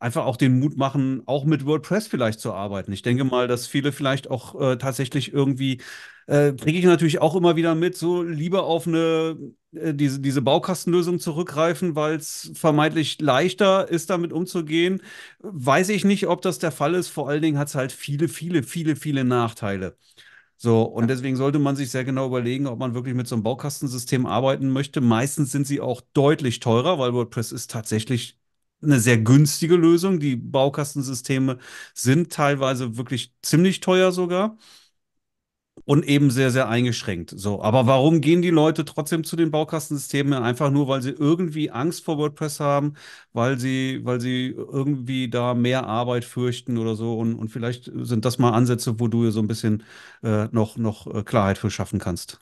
Speaker 4: einfach auch den Mut machen, auch mit WordPress vielleicht zu arbeiten. Ich denke mal, dass viele vielleicht auch äh, tatsächlich irgendwie, äh, kriege ich natürlich auch immer wieder mit, so lieber auf eine äh, diese, diese Baukastenlösung zurückgreifen, weil es vermeintlich leichter ist, damit umzugehen. Weiß ich nicht, ob das der Fall ist. Vor allen Dingen hat es halt viele, viele, viele, viele Nachteile. So, und ja. deswegen sollte man sich sehr genau überlegen, ob man wirklich mit so einem Baukastensystem arbeiten möchte. Meistens sind sie auch deutlich teurer, weil WordPress ist tatsächlich eine sehr günstige Lösung. Die Baukastensysteme sind teilweise wirklich ziemlich teuer sogar und eben sehr, sehr eingeschränkt. So, aber warum gehen die Leute trotzdem zu den Baukastensystemen? Einfach nur, weil sie irgendwie Angst vor WordPress haben, weil sie, weil sie irgendwie da mehr Arbeit fürchten oder so. Und, und vielleicht sind das mal Ansätze, wo du so ein bisschen äh, noch, noch äh, Klarheit für schaffen kannst.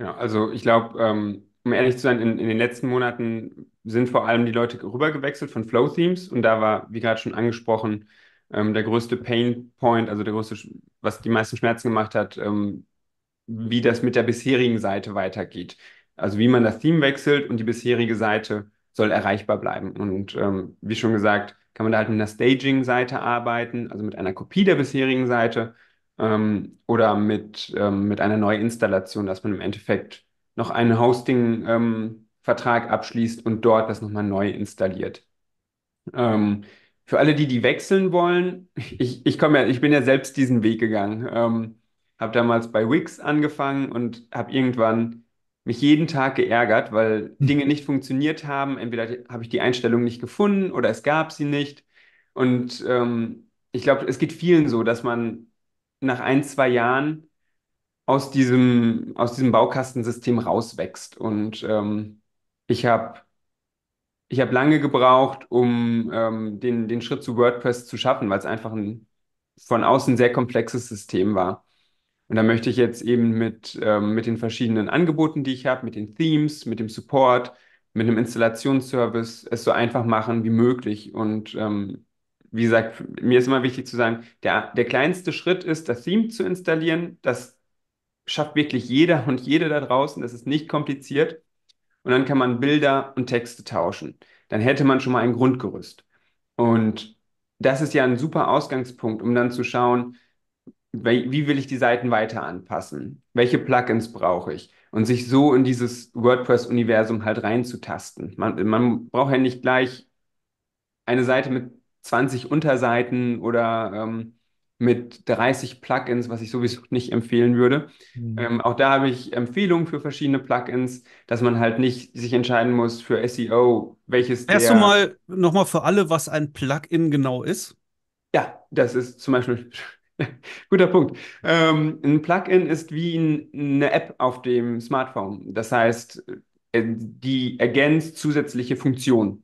Speaker 3: Ja, also ich glaube, ähm, um ehrlich zu sein, in, in den letzten Monaten sind vor allem die Leute rübergewechselt von Flow Themes und da war, wie gerade schon angesprochen, ähm, der größte Pain Point, also der größte, was die meisten Schmerzen gemacht hat, ähm, wie das mit der bisherigen Seite weitergeht. Also wie man das Theme wechselt und die bisherige Seite soll erreichbar bleiben. Und ähm, wie schon gesagt, kann man da halt mit einer Staging-Seite arbeiten, also mit einer Kopie der bisherigen Seite ähm, oder mit, ähm, mit einer Neuinstallation, dass man im Endeffekt noch einen Hosting-Vertrag ähm, abschließt und dort das nochmal neu installiert für alle, die die wechseln wollen, ich, ich komme ja, ich bin ja selbst diesen Weg gegangen. Ähm, habe damals bei Wix angefangen und habe irgendwann mich jeden Tag geärgert, weil hm. Dinge nicht funktioniert haben. Entweder habe ich die Einstellung nicht gefunden oder es gab sie nicht. Und ähm, ich glaube, es geht vielen so, dass man nach ein, zwei Jahren aus diesem, aus diesem Baukastensystem rauswächst. Und ähm, ich habe ich habe lange gebraucht, um ähm, den, den Schritt zu WordPress zu schaffen, weil es einfach ein von außen sehr komplexes System war. Und da möchte ich jetzt eben mit, ähm, mit den verschiedenen Angeboten, die ich habe, mit den Themes, mit dem Support, mit einem Installationsservice es so einfach machen wie möglich. Und ähm, wie gesagt, mir ist immer wichtig zu sagen, der, der kleinste Schritt ist, das Theme zu installieren. Das schafft wirklich jeder und jede da draußen. Das ist nicht kompliziert. Und dann kann man Bilder und Texte tauschen. Dann hätte man schon mal ein Grundgerüst. Und das ist ja ein super Ausgangspunkt, um dann zu schauen, wie will ich die Seiten weiter anpassen? Welche Plugins brauche ich? Und sich so in dieses WordPress-Universum halt reinzutasten. Man, man braucht ja nicht gleich eine Seite mit 20 Unterseiten oder ähm, mit 30 Plugins, was ich sowieso nicht empfehlen würde. Mhm. Ähm, auch da habe ich Empfehlungen für verschiedene Plugins, dass man halt nicht sich entscheiden muss für SEO, welches. Erst der... mal nochmal für alle, was ein Plugin genau ist. Ja, das ist zum Beispiel Guter Punkt. Ähm, ein Plugin ist wie ein, eine App auf dem Smartphone. Das heißt, äh, die ergänzt zusätzliche Funktionen.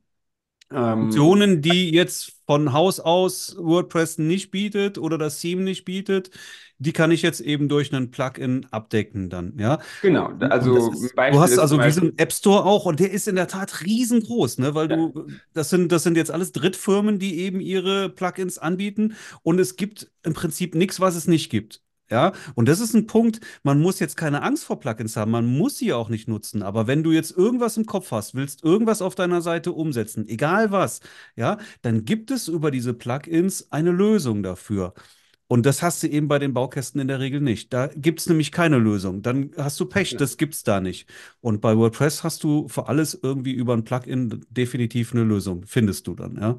Speaker 3: Funktionen, ähm, die jetzt von Haus aus WordPress nicht bietet
Speaker 4: oder das Theme nicht bietet, die kann ich jetzt eben durch einen Plugin abdecken dann, ja. Genau, also ist, du hast also diesen App Store auch und der ist in der Tat riesengroß, ne, weil ja. du das sind das sind jetzt alles Drittfirmen, die eben ihre Plugins anbieten und es gibt im Prinzip nichts, was es nicht gibt. Ja, und das ist ein Punkt, man muss jetzt keine Angst vor Plugins haben, man muss sie auch nicht nutzen, aber wenn du jetzt irgendwas im Kopf hast, willst irgendwas auf deiner Seite umsetzen, egal was, ja, dann gibt es über diese Plugins eine Lösung dafür. Und das hast du eben bei den Baukästen in der Regel nicht. Da gibt es nämlich keine Lösung. Dann hast du Pech, das gibt es da nicht. Und bei WordPress hast du für alles irgendwie über ein Plugin definitiv eine Lösung, findest du dann, ja.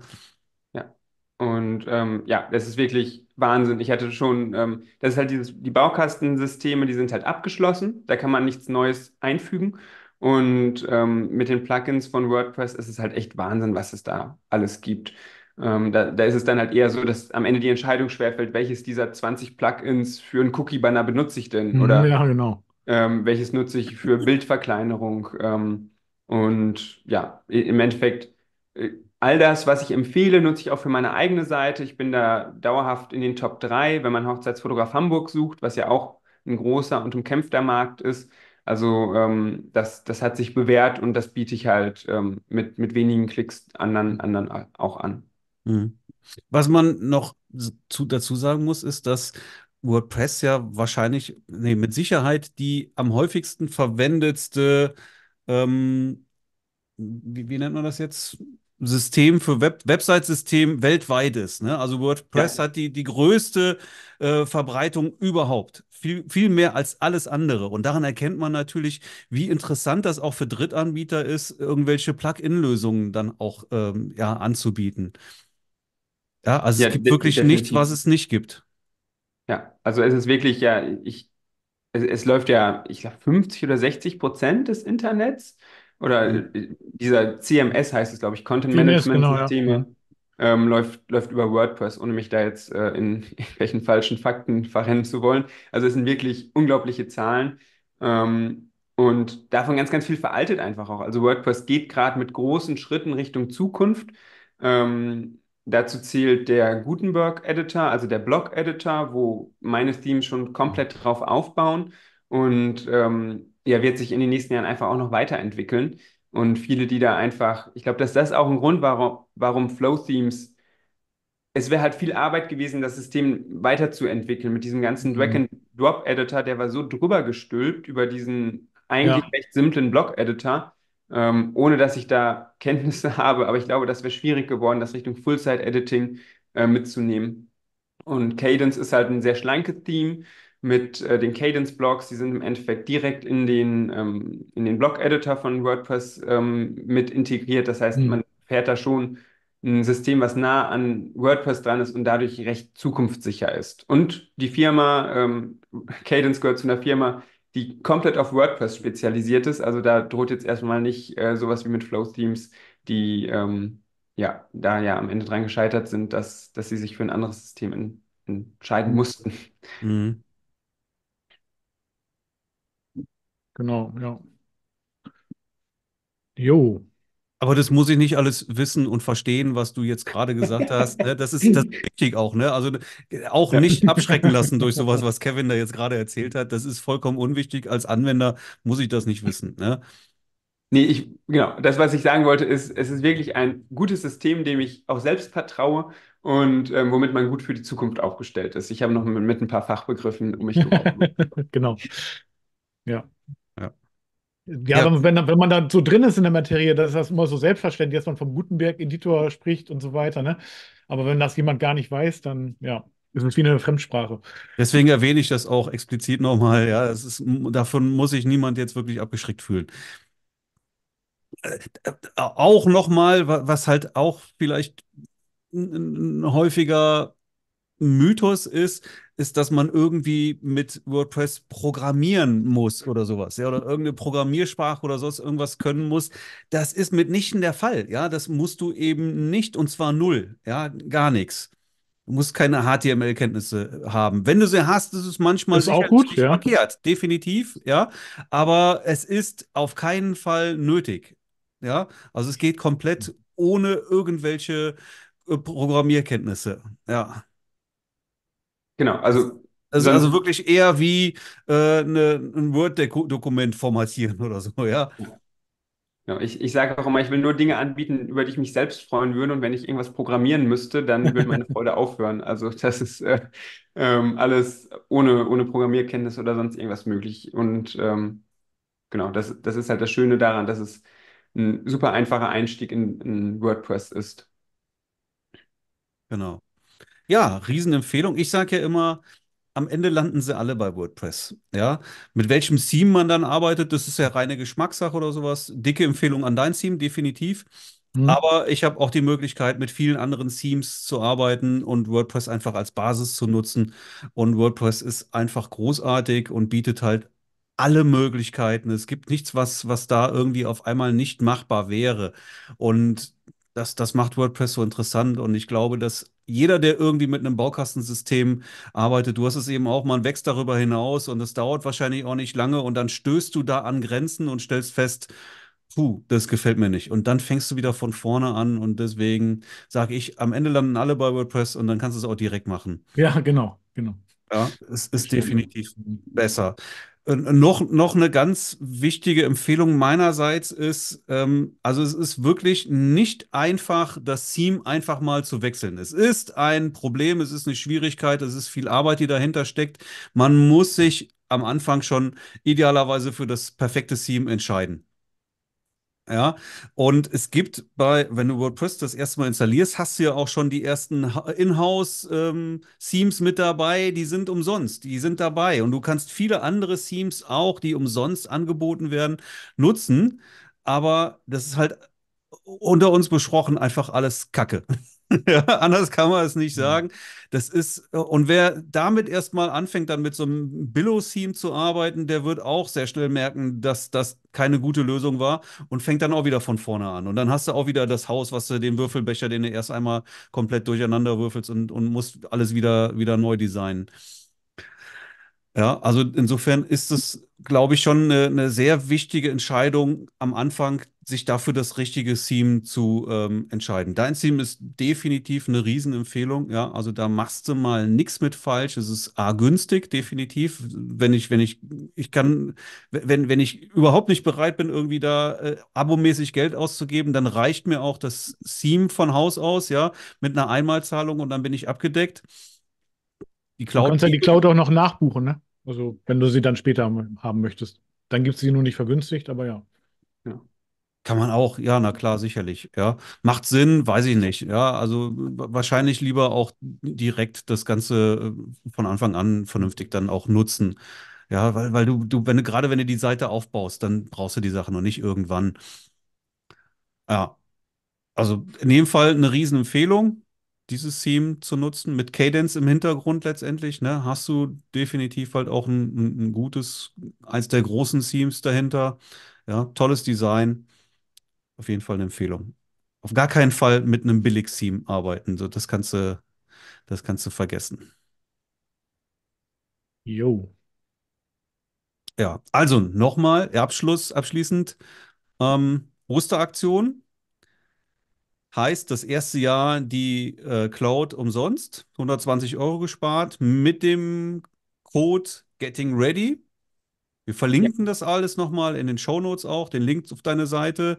Speaker 3: Und ähm, ja, das ist wirklich Wahnsinn. Ich hatte schon, ähm, das ist halt dieses, die Baukastensysteme, die sind halt abgeschlossen. Da kann man nichts Neues einfügen. Und ähm, mit den Plugins von WordPress ist es halt echt Wahnsinn, was es da alles gibt. Ähm, da, da ist es dann halt eher so, dass am Ende die Entscheidung schwerfällt, welches dieser 20 Plugins für einen Cookie-Banner benutze ich denn? Oder ja, genau. Ähm, welches nutze ich für Bildverkleinerung? Ähm, und ja, im Endeffekt äh, All das, was ich empfehle, nutze ich auch für meine eigene Seite. Ich bin da dauerhaft in den Top 3, wenn man Hochzeitsfotograf Hamburg sucht, was ja auch ein großer und umkämpfter Markt ist. Also ähm, das, das hat sich bewährt und das biete ich halt ähm, mit, mit wenigen Klicks anderen, anderen auch an.
Speaker 4: Mhm. Was man noch zu, dazu sagen muss, ist, dass WordPress ja wahrscheinlich, nee, mit Sicherheit die am häufigsten verwendetste, ähm, wie, wie nennt man das jetzt? System für Web Website-System weltweit ist. Ne? Also WordPress ja. hat die, die größte äh, Verbreitung überhaupt. Viel, viel mehr als alles andere. Und daran erkennt man natürlich, wie interessant das auch für Drittanbieter ist, irgendwelche Plug-in-Lösungen dann auch ähm, ja, anzubieten. Ja, also ja, es gibt wirklich definitiv. nichts, was es nicht
Speaker 3: gibt. Ja, also es ist wirklich ja, ich, es, es läuft ja, ich glaube, 50 oder 60 Prozent des Internets oder mhm. äh, dieser CMS heißt es, glaube ich, Content Management Systeme. Genau, ja. ähm, läuft, läuft über WordPress, ohne mich da jetzt äh, in irgendwelchen falschen Fakten verrennen zu wollen. Also es sind wirklich unglaubliche Zahlen ähm, und davon ganz, ganz viel veraltet einfach auch. Also WordPress geht gerade mit großen Schritten Richtung Zukunft. Ähm, dazu zählt der Gutenberg-Editor, also der Blog-Editor, wo meine Themes schon komplett drauf aufbauen und ähm, ja, wird sich in den nächsten Jahren einfach auch noch weiterentwickeln. Und viele, die da einfach, ich glaube, dass das auch ein Grund war, warum, Flow-Themes, es wäre halt viel Arbeit gewesen, das System weiterzuentwickeln mit diesem ganzen mhm. Drag-and-Drop-Editor, der war so drüber gestülpt über diesen eigentlich ja. recht simplen Block-Editor, ähm, ohne dass ich da Kenntnisse habe. Aber ich glaube, das wäre schwierig geworden, das Richtung Full-Site-Editing äh, mitzunehmen. Und Cadence ist halt ein sehr schlankes Theme mit äh, den cadence blogs Die sind im Endeffekt direkt in den, ähm, den Blog-Editor von WordPress ähm, mit integriert. Das heißt, mhm. man fährt da schon ein System, was nah an WordPress dran ist und dadurch recht zukunftssicher ist. Und die Firma, ähm, Cadence gehört zu einer Firma, die komplett auf WordPress spezialisiert ist. Also da droht jetzt erstmal nicht äh, sowas wie mit Flow-Themes, die ähm, ja, da ja am Ende dran gescheitert sind, dass, dass sie sich für ein anderes System in, entscheiden mussten. Mhm.
Speaker 2: Genau, ja.
Speaker 4: Jo. Aber das muss ich nicht alles wissen und verstehen, was du jetzt gerade gesagt hast. Ne? Das ist das wichtig auch, ne? Also auch ja. nicht abschrecken lassen durch sowas, was Kevin da jetzt gerade erzählt hat. Das ist vollkommen unwichtig. Als Anwender muss ich das nicht wissen. Ne?
Speaker 3: Nee, ich, genau. Das, was ich sagen wollte, ist, es ist wirklich ein gutes System, dem ich auch selbst vertraue und ähm, womit man gut für die Zukunft aufgestellt ist. Ich habe noch mit, mit ein paar Fachbegriffen um mich geworfen. genau.
Speaker 2: Ja. Ja, ja. Wenn, wenn, man da so drin ist in der Materie, dann ist das immer so selbstverständlich, dass man vom Gutenberg-Editor spricht und so weiter. Ne? Aber wenn das jemand gar nicht weiß, dann ja, ist
Speaker 4: es wie eine Fremdsprache. Deswegen erwähne ich das auch explizit nochmal. Ja, es ist, davon muss sich niemand jetzt wirklich abgeschreckt fühlen. Äh, äh auch nochmal, was halt auch vielleicht ein häufiger Mythos ist, ist, dass man irgendwie mit WordPress programmieren muss oder sowas, ja, oder irgendeine Programmiersprache oder sonst irgendwas können muss. Das ist mitnichten der Fall, ja. Das musst du eben nicht und zwar null, ja, gar nichts. Du musst keine HTML-Kenntnisse haben. Wenn du sie hast, ist es manchmal ist auch gut, ja. verkehrt, definitiv, ja. Aber es ist auf keinen Fall nötig, ja. Also es geht komplett ohne irgendwelche äh, Programmierkenntnisse, ja.
Speaker 3: Genau, also also, also
Speaker 4: wirklich eher wie äh, ne, ein Word-Dokument formatieren oder so,
Speaker 3: ja. ja genau, ich, ich sage auch immer, ich will nur Dinge anbieten, über die ich mich selbst freuen würde. Und wenn ich irgendwas programmieren müsste, dann würde meine Freude aufhören. Also das ist äh, ähm, alles ohne, ohne Programmierkenntnis oder sonst irgendwas möglich. Und ähm, genau, das, das ist halt das Schöne daran, dass es ein super einfacher Einstieg in, in WordPress ist. Genau ja, Riesenempfehlung. Ich
Speaker 4: sage ja immer, am Ende landen sie alle bei WordPress. Ja, mit welchem Theme man dann arbeitet, das ist ja reine Geschmackssache oder sowas. Dicke Empfehlung an dein Theme, definitiv. Mhm. Aber ich habe auch die Möglichkeit, mit vielen anderen Themes zu arbeiten und WordPress einfach als Basis zu nutzen. Und WordPress ist einfach großartig und bietet halt alle Möglichkeiten. Es gibt nichts, was, was da irgendwie auf einmal nicht machbar wäre. Und das, das macht WordPress so interessant. Und ich glaube, dass jeder, der irgendwie mit einem Baukastensystem arbeitet, du hast es eben auch, man wächst darüber hinaus und es dauert wahrscheinlich auch nicht lange und dann stößt du da an Grenzen und stellst fest, puh, das gefällt mir nicht. Und dann fängst du wieder von vorne an und deswegen sage ich, am Ende landen alle bei WordPress und dann kannst du es auch direkt machen.
Speaker 2: Ja, genau, genau.
Speaker 4: Ja, es ist definitiv besser. noch, noch eine ganz wichtige Empfehlung meinerseits ist, ähm, also es ist wirklich nicht einfach, das Team einfach mal zu wechseln. Es ist ein Problem, es ist eine Schwierigkeit, es ist viel Arbeit, die dahinter steckt. Man muss sich am Anfang schon idealerweise für das perfekte Team entscheiden. Ja, und es gibt bei, wenn du WordPress das erste Mal installierst, hast du ja auch schon die ersten Inhouse-Themes ähm, mit dabei, die sind umsonst, die sind dabei. Und du kannst viele andere Themes auch, die umsonst angeboten werden, nutzen. Aber das ist halt unter uns besprochen einfach alles Kacke. ja, anders kann man es nicht sagen. Das ist, äh, und wer damit erstmal anfängt, dann mit so einem Billow-Theme zu arbeiten, der wird auch sehr schnell merken, dass das keine gute Lösung war und fängt dann auch wieder von vorne an. Und dann hast du auch wieder das Haus, was du den Würfelbecher, den du erst einmal komplett durcheinander würfelst und, und musst alles wieder, wieder neu designen. Ja, also insofern ist es, glaube ich, schon eine, eine, sehr wichtige Entscheidung am Anfang, sich dafür das richtige Theme zu ähm, entscheiden. Dein Theme ist definitiv eine Riesenempfehlung, ja. Also da machst du mal nichts mit falsch. Es ist A günstig, definitiv. Wenn ich, wenn ich, ich kann, wenn, wenn ich überhaupt nicht bereit bin, irgendwie da äh, abomäßig Geld auszugeben, dann reicht mir auch das Theme von Haus aus, ja, mit einer Einmalzahlung und dann bin ich abgedeckt.
Speaker 2: Die Cloud. Du kannst ja die Cloud auch noch nachbuchen, ne? Also wenn du sie dann später haben möchtest. Dann gibt es sie nur nicht vergünstigt, aber ja. Kann man auch, ja, na klar, sicherlich, ja.
Speaker 4: Macht Sinn, weiß ich nicht, ja. Also wahrscheinlich lieber auch direkt das Ganze äh, von Anfang an vernünftig dann auch nutzen. Ja, weil, weil du, du, wenn du, gerade wenn du die Seite aufbaust, dann brauchst du die Sache noch nicht irgendwann. Ja. Also in dem Fall eine Riesenempfehlung, dieses Theme zu nutzen. Mit Cadence im Hintergrund letztendlich, ne, hast du definitiv halt auch ein, ein gutes, eins der großen Themes dahinter. Ja, tolles Design auf jeden Fall eine Empfehlung. Auf gar keinen Fall mit einem Billig-Theme arbeiten. So, das kannst du, das kannst du vergessen. Jo. Ja, also nochmal, Abschluss, abschließend. Ähm, Osteraktion heißt das erste Jahr die äh, Cloud umsonst, 120 Euro gespart mit dem Code Getting Ready. Wir verlinken ja. das alles nochmal in den Show Notes auch, den Link auf deine Seite.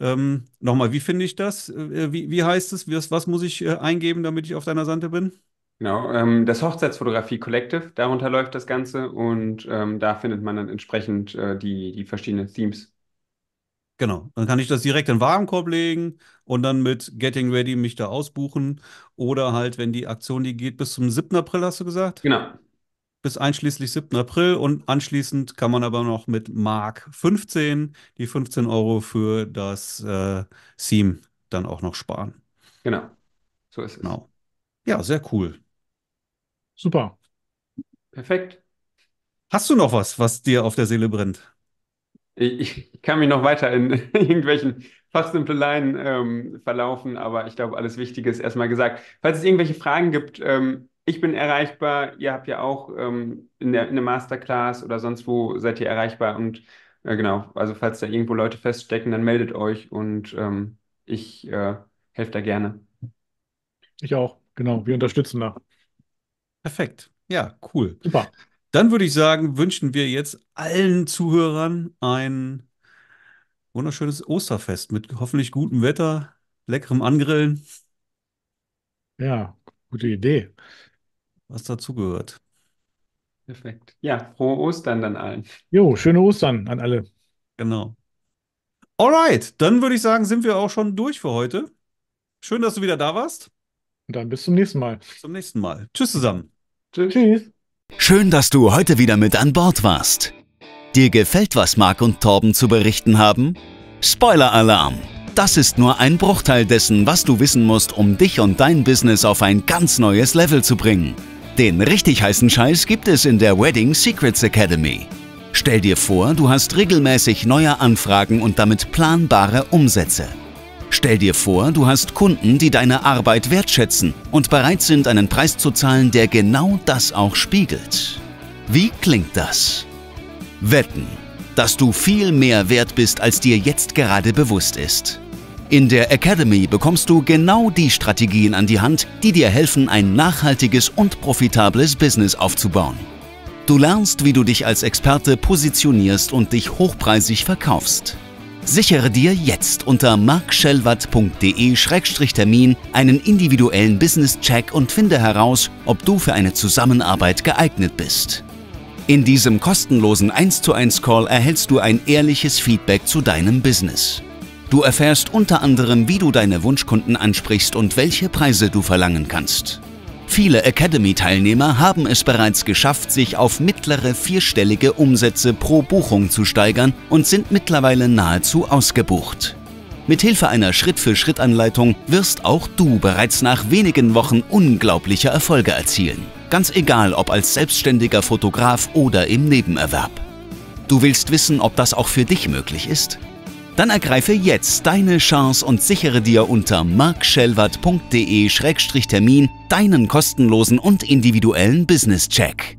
Speaker 4: Ähm, Nochmal, wie finde ich das?
Speaker 3: Äh, wie, wie heißt es? Was, was muss ich äh, eingeben, damit ich auf deiner Seite bin? Genau, ähm, das Hochzeitsfotografie Collective, darunter läuft das Ganze und ähm, da findet man dann entsprechend äh, die, die verschiedenen Themes. Genau,
Speaker 4: dann kann ich das direkt in den Warenkorb legen und dann mit Getting Ready mich da ausbuchen oder halt, wenn die Aktion, die geht bis zum 7. April, hast du gesagt? Genau bis einschließlich 7. April und anschließend kann man aber noch mit Mark 15 die 15 Euro für das äh, Seam dann auch noch sparen. Genau, so ist es. Genau. Ja, sehr cool.
Speaker 2: Super. Perfekt.
Speaker 3: Hast du noch
Speaker 4: was, was dir auf der Seele brennt?
Speaker 3: Ich, ich kann mich noch weiter in irgendwelchen Fachsimpeleien ähm, verlaufen, aber ich glaube, alles Wichtige ist erstmal gesagt. Falls es irgendwelche Fragen gibt, ähm, ich bin erreichbar. Ihr habt ja auch ähm, in, der, in der Masterclass oder sonst wo seid ihr erreichbar. Und äh, genau, also falls da irgendwo Leute feststecken, dann meldet euch und ähm, ich äh, helfe da gerne.
Speaker 2: Ich auch, genau. Wir unterstützen da.
Speaker 4: Perfekt. Ja, cool. Super. Dann würde ich sagen, wünschen wir jetzt allen Zuhörern ein wunderschönes Osterfest mit hoffentlich gutem Wetter, leckerem Angrillen. Ja, gute Idee was dazugehört.
Speaker 3: Perfekt. Ja, frohe Ostern dann allen.
Speaker 4: Jo, schöne Ostern an alle. Genau. Alright, dann würde ich sagen, sind wir auch schon durch für heute. Schön, dass du wieder da warst. Und dann bis zum nächsten Mal. Bis zum nächsten
Speaker 1: Mal. Tschüss zusammen. Tschüss. Tschüss. Schön, dass du heute wieder mit an Bord warst. Dir gefällt, was Marc und Torben zu berichten haben? Spoiler-Alarm! Das ist nur ein Bruchteil dessen, was du wissen musst, um dich und dein Business auf ein ganz neues Level zu bringen. Den richtig heißen Scheiß gibt es in der Wedding Secrets Academy. Stell dir vor, du hast regelmäßig neue Anfragen und damit planbare Umsätze. Stell dir vor, du hast Kunden, die deine Arbeit wertschätzen und bereit sind, einen Preis zu zahlen, der genau das auch spiegelt. Wie klingt das? Wetten, dass du viel mehr wert bist, als dir jetzt gerade bewusst ist. In der Academy bekommst du genau die Strategien an die Hand, die dir helfen, ein nachhaltiges und profitables Business aufzubauen. Du lernst, wie du dich als Experte positionierst und dich hochpreisig verkaufst. Sichere dir jetzt unter markschellwatt.de-termin einen individuellen Business-Check und finde heraus, ob du für eine Zusammenarbeit geeignet bist. In diesem kostenlosen 11 Call erhältst du ein ehrliches Feedback zu deinem Business. Du erfährst unter anderem, wie du deine Wunschkunden ansprichst und welche Preise du verlangen kannst. Viele Academy-Teilnehmer haben es bereits geschafft, sich auf mittlere vierstellige Umsätze pro Buchung zu steigern und sind mittlerweile nahezu ausgebucht. Mithilfe einer Schritt-für-Schritt-Anleitung wirst auch du bereits nach wenigen Wochen unglaubliche Erfolge erzielen. Ganz egal, ob als selbstständiger Fotograf oder im Nebenerwerb. Du willst wissen, ob das auch für dich möglich ist? Dann ergreife jetzt deine Chance und sichere dir unter markschellwart.de-termin deinen kostenlosen und individuellen Business-Check.